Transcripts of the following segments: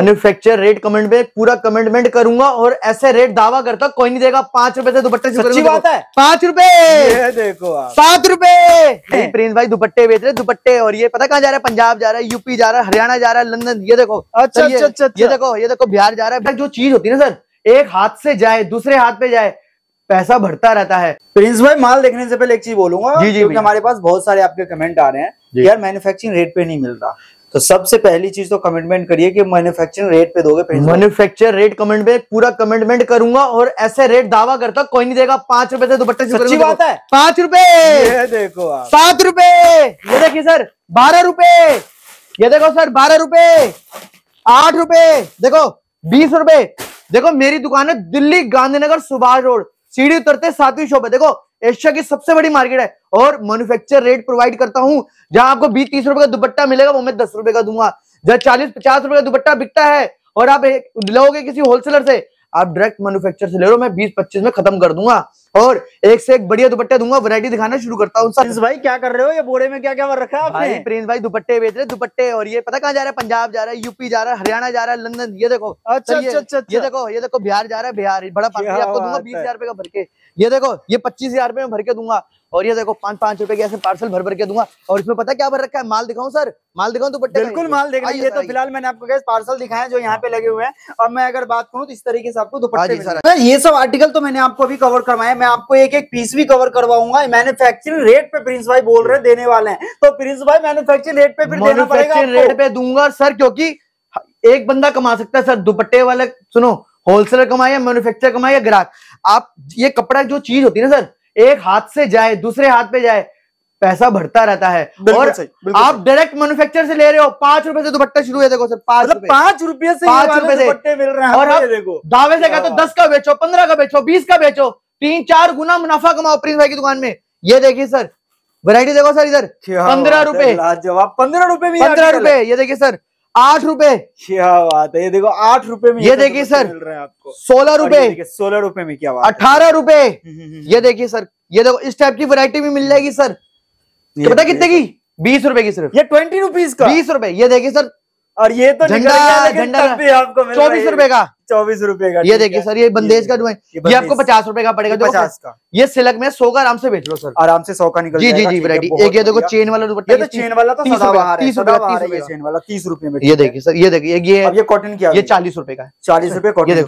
Manufacture rate comment में पूरा कमेंटमेंट करूंगा और ऐसे रेट दावा करता कोई नहीं देगा पांच रुपए से दुपट्टे सच्ची बात है पांच रुपए देखो सात रुपए प्रिंस भाई दुपट्टे बेच रहे दुपट्टे और ये पता कहाँ जा रहा है पंजाब जा रहा है यूपी जा रहा है हरियाणा जा रहा है लंदन ये देखो अच्छा अच्छा, अच्छा ये अच्छा। देखो ये देखो बिहार जा रहा है जो चीज होती है ना सर एक हाथ से जाए दूसरे हाथ पे जाए पैसा बढ़ता रहता है प्रिंस भाई माल देखने से पहले एक चीज बोलूंगा जी जी हमारे पास बहुत सारे आपके कमेंट आ रहे हैं यार मैन्युफैक्चरिंग रेट पे नहीं मिल रहा तो सबसे पहली चीज तो कमिटमेंट करिए कि मैन्युफैक्चरिंग रेट पे दोगे मैन्युफैक्चर रेट कमेंट में पूरा कमिटमेंट करूंगा और ऐसे रेट दावा करता कोई नहीं देगा पांच रुपए से दुपट्टे बात है पांच रुपए देखो सात रुपए ये देखिए सर बारह रुपए ये देखो सर बारह रुपए आठ रुपए देखो बीस रुपए देखो मेरी दुकान है दिल्ली गांधीनगर सुभाष रोड सीढ़ी उतरते सातवीं शॉप है देखो एशिया की सबसे बड़ी मार्केट है और मैन्युफैक्चर रेट प्रोवाइड करता हूं जहां आपको बीस तीस रुपए का दुपट्टा मिलेगा वो मैं दस रुपए का दूंगा जहां चालीस पचास रुपए का दुपट्टा बिकता है और आप लोगे किसी होलसेलर से आप डायरेक्ट मैन्युफैक्चर से ले लो मैं बीस पच्चीस में खत्म कर दूंगा और एक से एक बढ़िया दुपट्टे दूंगा वैरायटी दिखाना शुरू करता हूँ प्रिंस भाई क्या कर रहे हो ये बोरे में क्या क्या रखा है प्रिंस भाई दुपट्टे बेच रहे दुपट्टे और ये पता कहाँ जा रहा है पंजाब जा रहा है यूपी जा रहा है हरियाणा जा रहा है लंदन ये देखो अच्छा, अच्छा, अच्छा, अच्छा। ये देखो ये देखो बिहार जा रहा है बिहार बड़ा आपको दूंगा बीस हजार रुपए का भर के ये देखो ये पच्चीस हजार रुपये में भर के दूंगा और ये देखो पांच पांच रुपए के ऐसे पार्सल भर भर के दूंगा और इसमें पता क्या भर रखा है माल दिखाऊं सर माल दिखाऊं तो बिल्कुल माल देखना ये तो फिलहाल मैंने आपको गैस पार्सल दिखाए जो यहाँ पे लगे हुए हैं और मैं अगर बात करूँ तो इस तरीके से आपको दुपट्टे हाँ ये सब आर्टिकल तो मैंने आपको अभी कवर करवाया मैं आपको एक एक पीस भी कवर करवाऊंगा मैन्युफैक्चरिंग रेट पे प्रिंस भाई बोल रहे देने वाले हैं तो प्रिंस भाई मैन्युफैक्चरिंग रेट पे फिर देना पड़ेगा रेट पे दूंगा सर क्योंकि एक बंदा कमा सकता है सर दुपट्टे वाले सुनो होलसेलर कमाए या मैन्युफैक्चर कमाए या ग्राहक आप ये कपड़ा जो चीज होती है ना सर एक हाथ से जाए दूसरे हाथ पे जाए पैसा बढ़ता रहता है और आप डायरेक्ट मैन्युफैक्चर से ले रहे हो पांच रुपए से दुपट्टा शुरू है देखो सर पांच मतलब रुपए पांच रुपए से पांच रुपए से मिल रहे हैं और आप दावे से कहते तो हो हाँ। दस का बेचो पंद्रह का बेचो बीस का बेचो तीन चार गुना मुनाफा कमाओ प्रिंस भाई की दुकान में ये देखिए सर वैरायटी देखो सर इधर पंद्रह रुपए जवाब पंद्रह रुपए में पंद्रह रुपए ये देखिए सर आठ रुपए क्या बात है ये देखो आठ रुपए में ये देखिए सर मिल रहे हैं आपको सोलह रुपए सोलह रुपए में क्या बात अठारह रुपए हम्म, हम्म, हम्म, ये देखिए सर ये देखो इस टाइप की वैरायटी भी मिल जाएगी सर तो पता कितने की बीस रुपए की सिर्फ ये ट्वेंटी रुपीज का बीस रुपए ये देखिए सर और ये तो झंडा झंडा आपको चौबीस रुपए का चौबीस रुपए का ये देखिए सर ये बंदेज का जो है ये आपको पचास रुपए का पड़ेगा जो पचास का ये सिलक में सौ का आराम से बेच लो सर आराम से सौ का निकल जी जी जी वरायटी एक ये देखो चेन वाला दुपट्टा चेन तो वाला तो तीस रुपए तीस रुपए चेन वाला तीस रुपए में ये देखिए सर ये देखिए ये ये कॉटन की ये चालीस रुपए का चालीस रुपए कॉटन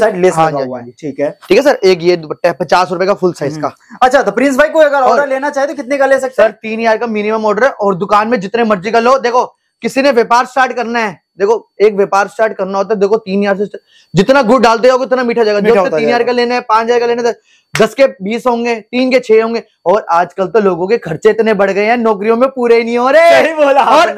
साइड लेस हुआ है ठीक है ठीक है सर एक ये दुपट्टा है पचास रुपए का फुल साइज हम्म। का अच्छा तो प्रिंस भाई को अगर ऑर्डर लेना चाहे तो कितने का ले सकते सर तीन का मिनिमम ऑर्डर है और दुकान में जितने मर्जी का लो देखो किसी ने व्यापार स्टार्ट करना है देखो एक व्यापार स्टार्ट करना होता है देखो तीन हजार से जितना गुड़ डालते हो उतना मीठा जाएगा मीठा तीन हजार का लेना है पांच हजार का लेना है दस के बीस होंगे तीन के छह होंगे और आजकल तो लोगों के खर्चे इतने बढ़ गए हैं नौकरियों में पूरे ही नहीं हो रहे सही बोला और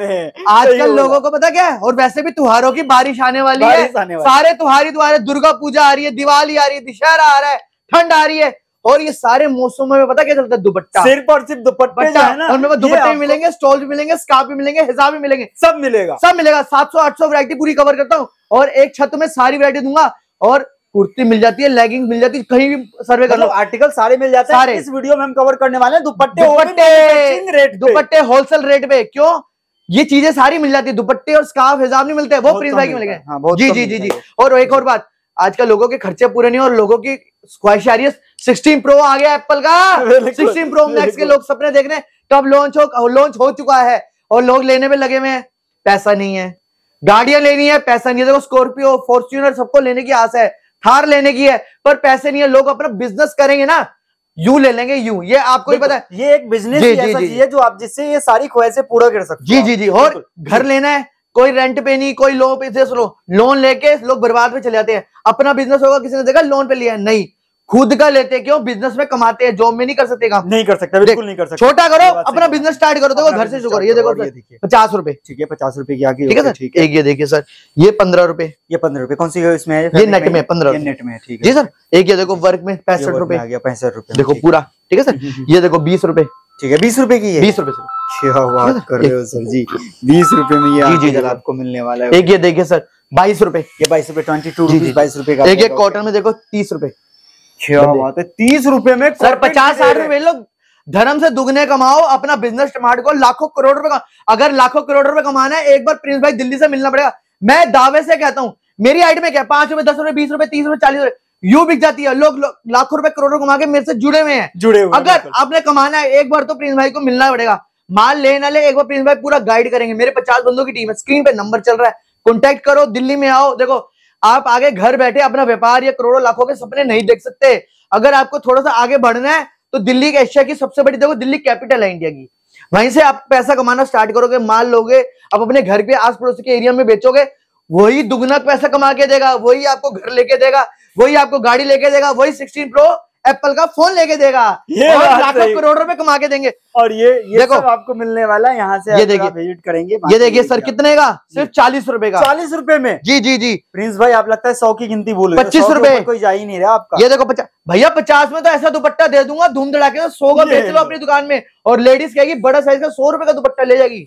आजकल लोगों को पता क्या है और वैसे भी त्योहारों की बारिश आने वाली है सारे त्योहार ही त्योहार दुर्गा पूजा आ रही है दिवाली आ रही है दशहरा आ रहा है ठंड आ रही है और ये सारे मौसम में पता क्या चलता है दुपट्टा सिर्फ और सिर्फ दुपट्टे जो है ना और मेरे दुपट्टे भी मिलेंगे स्टॉल भी मिलेंगे स्का भी मिलेंगे हिजाब भी मिलेंगे सब मिलेगा सब मिलेगा सात सौ आठ सौ वरायटी पूरी कवर करता हूँ और एक छत में सारी वरायटी दूंगा और कुर्ती मिल जाती है लेगिंग मिल जाती है कहीं भी सर्वे कर लो आर्टिकल सारे मिल जाते हैं इस वीडियो में हम कवर करने वाले हैं दुपट्टे दुपट्टे रेट दुपट्टे होलसेल रेट पे क्यों ये चीजें सारी मिल जाती है दुपट्टे और स्काफ हिजाब नहीं मिलते वो प्रिंस भाई मिलेंगे हाँ, जी जी जी जी और एक और बात आजकल लोगों के खर्चे पूरे नहीं और लोगों की है 16 प्रो आ गया एप्पल का 16 प्रो मैक्स के लोग सपने देख रहे हैं कब तो लॉन्च हो लॉन्च हो चुका है और लोग लेने में लगे हुए हैं पैसा नहीं है गाड़ियां लेनी है पैसा नहीं है देखो स्कॉर्पियो फॉर्च्यूनर सबको लेने की आशा है थार लेने की है पर पैसे नहीं है लोग अपना बिजनेस करेंगे ना यू ले लेंगे यू ये आपको ही पता है ये एक बिजनेस जी, जो आप जिससे ये सारी ख्वाहिशें पूरा कर सकते जी जी जी और घर लेना है कोई रेंट पे नहीं कोई लोन पे सुनो लोन लेके लोग बर्बाद में चले जाते हैं अपना बिजनेस होगा किसी ने देखा लोन पे लिया है नहीं खुद का लेते क्यों बिजनेस में कमाते हैं जॉब में नहीं कर सकते काम नहीं कर सकते बिल्कुल नहीं कर सकते छोटा करो अपना बिजनेस स्टार्ट करो देखो घर से शुरू करो ये देखो देखिए पचास रुपए ठीक है पचास रुपए की आगे ठीक है सर एक ये देखिए सर ये पंद्रह रुपए ये पंद्रह रुपए कौन सी इसमें ये नेट में पंद्रह नेट में ठीक है जी सर एक ये देखो वर्क में पैंसठ रुपए पैंसठ रुपए देखो पूरा ठीक है सर ये देखो बीस रुपए ठीक है बीस रुपए की है बीस रुपए से क्या बात कर रहे हो सर जी बीस रुपए में ये जी जी जल आपको मिलने वाला है एक ये देखिए सर बाईस रुपए ये बाईस रुपए ट्वेंटी टू बाईस रुपए का एक एक कॉटन में देखो तीस रुपए क्या बात है तीस रुपए में सर पचास साठ रुपए लोग धर्म से दुगने कमाओ अपना बिजनेस स्टार्ट को लाखों करोड़ रुपए अगर लाखों करोड़ रुपए कमाना है एक बार प्रिंस भाई दिल्ली से मिलना पड़ेगा मैं दावे से कहता हूँ मेरी आइट में क्या पांच रुपए दस रुपए बीस रुपए तीस रुपए चालीस रुपए यू बिक जाती है लोग लो, लाखों रुपए करोड़ों कमा के मेरे से जुड़े हुए हैं जुड़े हुए अगर आपने कमाना है एक बार तो प्रिंस भाई को मिलना पड़ेगा माल ले ना ले एक बार प्रिंस भाई पूरा गाइड करेंगे मेरे पचास बंदों की टीम है स्क्रीन पे नंबर चल रहा है कॉन्टेक्ट करो दिल्ली में आओ देखो आप आगे घर बैठे अपना व्यापार या करोड़ों लाखों के सपने नहीं देख सकते अगर आपको थोड़ा सा आगे बढ़ना है तो दिल्ली की एशिया की सबसे बड़ी देखो दिल्ली कैपिटल है इंडिया की वहीं से आप पैसा कमाना स्टार्ट करोगे माल लोगे आप अपने घर के आस पड़ोस के एरिया में बेचोगे वही दुगुना पैसा कमा के देगा वही आपको घर लेके देगा वही आपको गाड़ी लेके देगा वही सिक्सटीन प्रो एप्पल का फोन लेके देगा ये लाखों करोड़ रुपए कमा के देंगे और ये ये देखो आपको मिलने वाला है यहाँ से ये देखिए विजिट करेंगे ये देखिए सर कितने का सिर्फ चालीस रुपए का चालीस रुपए में जी जी जी प्रिंस भाई आप लगता है सौ की गिनती बोल पच्चीस रुपए कोई जा ही नहीं रहा आपका ये देखो पचास भैया पचास में तो ऐसा दुपट्टा दे दूंगा धूम के सौ का बेच लो अपनी दुकान में और लेडीज कहेगी बड़ा साइज का सौ रुपए का दुपट्टा ले जाएगी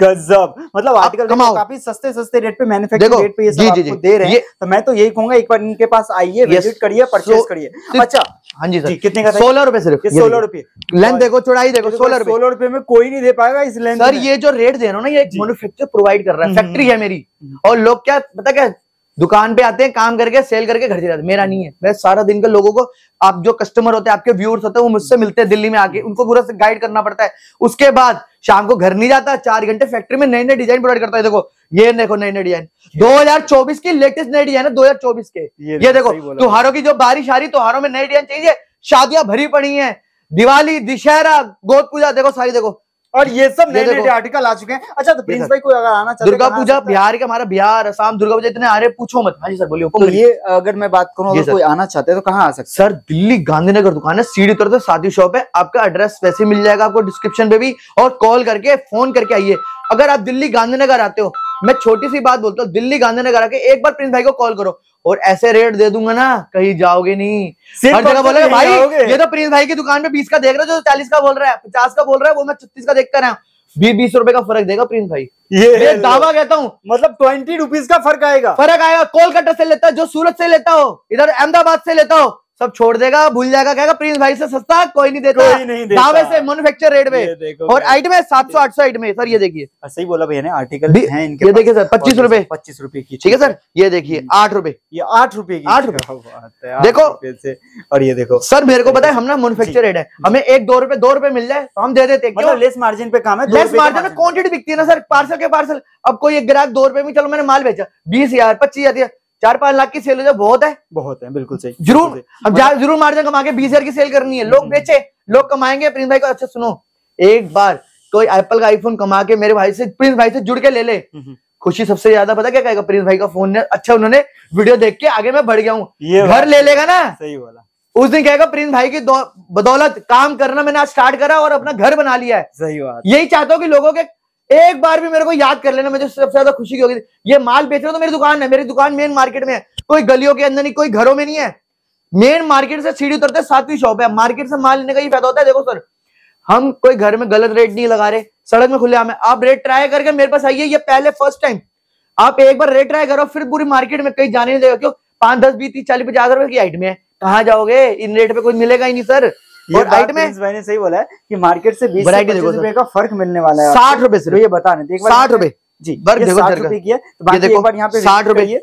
गजब मतलब आजकल काफी सस्ते सस्ते रेट पे मैन्युफैक्चरिंग रेट पे ये सब जी, आपको जी, दे रहे हैं तो मैं तो यही कहूंगा एक बार इनके पास आइए विजिट करिए परचेज करिए अच्छा हाँ जी सर कितने का सोलह रुपए सिर्फ सोलह रुपए लेंथ देखो चौड़ाई देखो सोलह रुपए सोलह रुपए में कोई नहीं दे पाएगा इस लेंथ सर ये जो रेट दे रहा हूँ ना ये मैन्युफैक्चर प्रोवाइड कर रहा है फैक्ट्री हम्म, हम्म। है मेरी हम्म। और लोग क्या पता क्या दुकान पे आते हैं काम करके सेल करके घर चले जाते मेरा नहीं है मैं सारा दिन का लोगों को आप जो कस्टमर होते हैं आपके व्यूअर्स होते हैं वो मुझसे मिलते हैं दिल्ली में आके उनको पूरा गाइड करना पड़ता है उसके बाद शाम को घर नहीं जाता चार घंटे फैक्ट्री में नए नए डिजाइन प्रोवाइड करता है देखो ये देखो नए नए डिजाइन 2024 की लेटेस्ट नए डिजाइन है चौबीस के ये, ये देखो त्योहारों की जो बारिश आ रही त्योहारों में नए डिजाइन चाहिए शादियां भरी पड़ी है दिवाली दशहरा गोद पूजा देखो सारी देखो और ये सब नए नए आर्टिकल आ चुके हैं अच्छा तो प्रिंस भाई को अगर आना चाहते दुर्गा तो पूजा बिहार के हमारा बिहार असम दुर्गा पूजा इतने आ रहे पूछो मत हाँ जी सर बोलिए तो ये अगर मैं बात करूँ अगर कोई आना चाहते हैं तो कहाँ आ सकते सर दिल्ली गांधीनगर दुकान है सीढ़ी उतरते साधु शॉप है आपका एड्रेस वैसे मिल जाएगा आपको डिस्क्रिप्शन पे भी और कॉल करके फोन करके आइए अगर आप दिल्ली गांधीनगर आते हो मैं छोटी सी बात बोलता हूँ दिल्ली गांधीनगर आके एक बार प्रिंस भाई को कॉल करो और ऐसे रेट दे दूंगा ना कहीं जाओगे नहीं हर जगह बोले भाई ये तो प्रिंस भाई की दुकान पे बीस का देख रहे हो जो चालीस का बोल रहा है पचास का बोल रहा है वो मैं छत्तीस का देख कर रहा बीस बीस रुपए का फर्क देगा प्रिंस भाई ये मैं दावा कहता हूँ मतलब ट्वेंटी रुपीज का फर्क आएगा फर्क आएगा कोलकाता से लेता जो सूरत से लेता हो इधर अहमदाबाद से लेता हो सब छोड़ देगा भूल जाएगा कहेगा प्रिंस भाई से सस्ता कोई नहीं देता कोई नहीं देता दावे से मैन्युफैक्चर रेट में और आइट में सात सौ आठ सौ आइट में सर ये देखिए सही बोला भैया ने आर्टिकल भी है इनके ये देखिए सर पच्चीस रुपए पच्चीस रुपए की ठीक है सर ये देखिए हम्म। आठ रुपए ये आठ रुपए की आठ रुपए देखो और ये देखो सर मेरे को पता है हम ना मैनुफेक्चर रेट है हमें एक दो रुपए दो रुपए मिल जाए तो हम दे देते लेस मार्जिन मतलब पे काम है लेस मार्जिन में क्वांटिटी बिकती है ना सर पार्सल के पार्सल अब कोई एक ग्राहक दो रुपए में चलो मैंने माल बेचा बीस हजार पच्चीस हजार चार पांच लाख की सेल हो जाए बहुत है बहुत है बिल्कुल सही जरूर अब मतलब जरूर मार्जिन कमा के बीस हजार की सेल करनी है लोग हम्म। बेचे लोग कमाएंगे प्रिंस भाई को अच्छा सुनो एक बार कोई एप्पल का आईफोन कमा के मेरे भाई से प्रिंस भाई से जुड़ के ले ले हम्म, हम्म। खुशी सबसे ज्यादा पता क्या कहेगा प्रिंस भाई का फोन ने अच्छा उन्होंने वीडियो देख के आगे मैं बढ़ गया हूँ घर ले लेगा ना सही बोला उस दिन कहेगा प्रिंस भाई की बदौलत काम करना मैंने आज स्टार्ट करा और अपना घर बना लिया है सही बात यही चाहता हूँ कि लोगों के एक बार भी मेरे को याद कर लेना मुझे सबसे ज्यादा खुशी की होगी ये माल बेच रहे हो तो मेरी दुकान है मेरी दुकान मेन मार्केट में है कोई गलियों के अंदर नहीं कोई घरों में नहीं है मेन मार्केट से सीढ़ी उतरते सातवीं शॉप है मार्केट से माल लेने का ही फायदा होता है देखो सर हम कोई घर में गलत रेट नहीं लगा रहे सड़क में खुले आम है आप रेट ट्राई करके मेरे पास आइए ये पहले फर्स्ट टाइम आप एक बार रेट ट्राई करो फिर पूरी मार्केट में कहीं जाने नहीं देगा क्यों पांच दस बीस तीस चालीस पचास रुपए की आइटमें है जाओगे इन रेट पे कुछ मिलेगा ही नहीं सर ये राइट में भाई तो सही बोला है कि मार्केट से बीस रुपए का फर्क मिलने वाला है साठ रुपए से तो ये बता रहे साठ रुपए जी देखो तो यहाँ पे साठ रुपए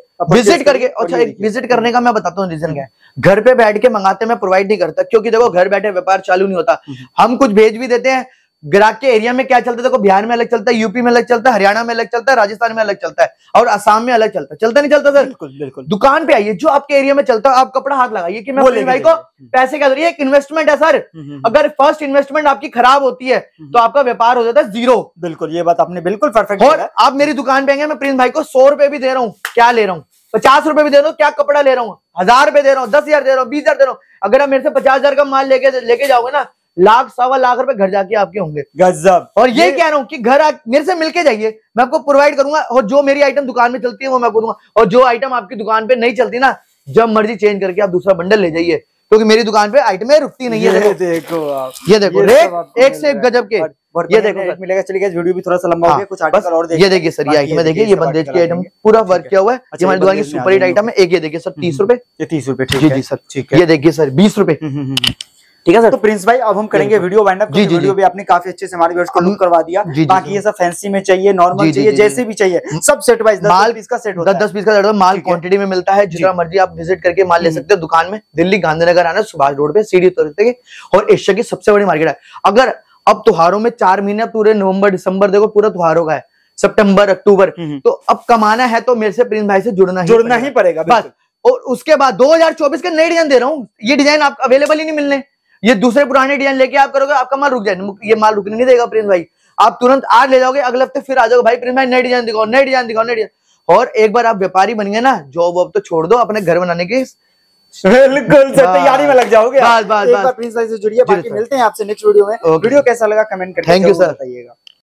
करके अच्छा विजिट करने का मैं बताता हूँ रीजन क्या हम्म। घर पे बैठ के मंगाते मैं प्रोवाइड नहीं करता क्योंकि देखो घर बैठे व्यापार चालू नहीं होता हम्म। हम कुछ भेज भी देते हैं ग्राहक के एरिया में क्या चलता है देखो बिहार में अलग चलता है यूपी में अलग चलता है हरियाणा में अलग चलता है राजस्थान में अलग चलता है और असम में अलग चलता है चलता नहीं चलता सर बिल्कुल बिल्कुल दुकान पे आइए जो आपके एरिया में चलता है आप कपड़ा हाथ लगाइए कि मैं बोले भाई को पैसे क्या एक इन्वेस्टमेंट है सर हम्म, हम्म, हम्म। अगर फर्स्ट इन्वेस्टमेंट आपकी खराब होती है तो आपका व्यापार हो जाता है जीरो बिल्कुल ये बात आपने बिल्कुल परफेक्ट और आप मेरी दुकान पे आएंगे मैं प्रिंस भाई को सौ रुपए भी दे रहा हूँ क्या ले रहा हूँ पचास रुपए भी दे रहा हूँ क्या कपड़ा ले रहा हूँ हजार रुपए दे रहा हूँ दस हजार दे रहा हूँ बीस हजार दे रहा हूँ अगर आप मेरे से पचास हजार का माल लेके लेके जाओगे ना लाख सवा लाख रुपए घर जाके आपके होंगे गजब और ये, ये कह रहा हूँ कि घर आ, मेरे से मिलके जाइए मैं आपको प्रोवाइड करूंगा और जो मेरी आइटम दुकान में चलती है वो मैं आपको दूंगा और जो आइटम आपकी दुकान पे नहीं चलती ना जब मर्जी चेंज करके आप दूसरा बंडल ले जाइए क्योंकि मेरी दुकान पे आइटमें रुकती नहीं है देखो देखो ये देखो रेट एक से एक गजब के ये देखो मिलेगा चलिए वीडियो भी थोड़ा सा लंबा हो हाँ, गया कुछ आर्टिकल और देखिए ये देखिए सर ये आइटम देखिए ये बंदेज की आइटम पूरा वर्क किया हुआ है अच्छा, हमारी दुकान की सुपर हिट आइटम है एक ये देखिए सर तीस रुपए ये तीस रुपए ठीक है जी सर ठीक है ये देखिए सर बीस रुपए हम्म, हम्म, हम्म, ठीक है सर तो प्रिंस भाई अब हम करेंगे वीडियो वाइंड अप वीडियो भी आपने काफी अच्छे से हमारे को लुक करवा दिया बाकी ये सब फैंसी में चाहिए नॉर्मल चाहिए जैसे भी चाहिए सब सेट वाइज माल पीस का सेट होता है दस पीस का सेट माल क्वांटिटी में मिलता है जितना मर्जी आप विजिट करके माल ले हम्म। सकते हो दुकान में दिल्ली गांधीनगर आना सुभाष रोड पे सीढ़ी उतरते और एशिया की सबसे बड़ी मार्केट है अगर अब त्योहारों में चार महीने पूरे नवंबर दिसंबर देखो पूरा त्योहारों का है सितंबर अक्टूबर हम्म, हम्म। तो अब कमाना है तो मेरे से प्रिंस भाई से जुड़ना जुड़ना ही पड़ेगा बस और उसके बाद 2024 के नए डिजाइन दे रहा हूँ ये डिजाइन आप अवेलेबल ही नहीं मिलने ये दूसरे पुराने डिजाइन लेके आप करोगे आपका माल रुक जाए ये माल रुकने नहीं देगा प्रिंस भाई आप तुरंत आज ले जाओगे अगले हफ्ते फिर आ जाओगे भाई प्रिंस भाई नए डिजाइन दिखाओ नए डिजाइन दिखाओ नए डिजाइन और एक बार आप व्यापारी बन गए ना जॉब वॉब तो छोड़ दो अपने घर बनाने की बिल्कुल तैयारी में लग जाओगे प्रिंस भाई से जुड़िए बाकी मिलते हैं आपसे नेक्स्ट वीडियो में वीडियो कैसा लगा कमेंट कर थैंक यू सर बताइएगा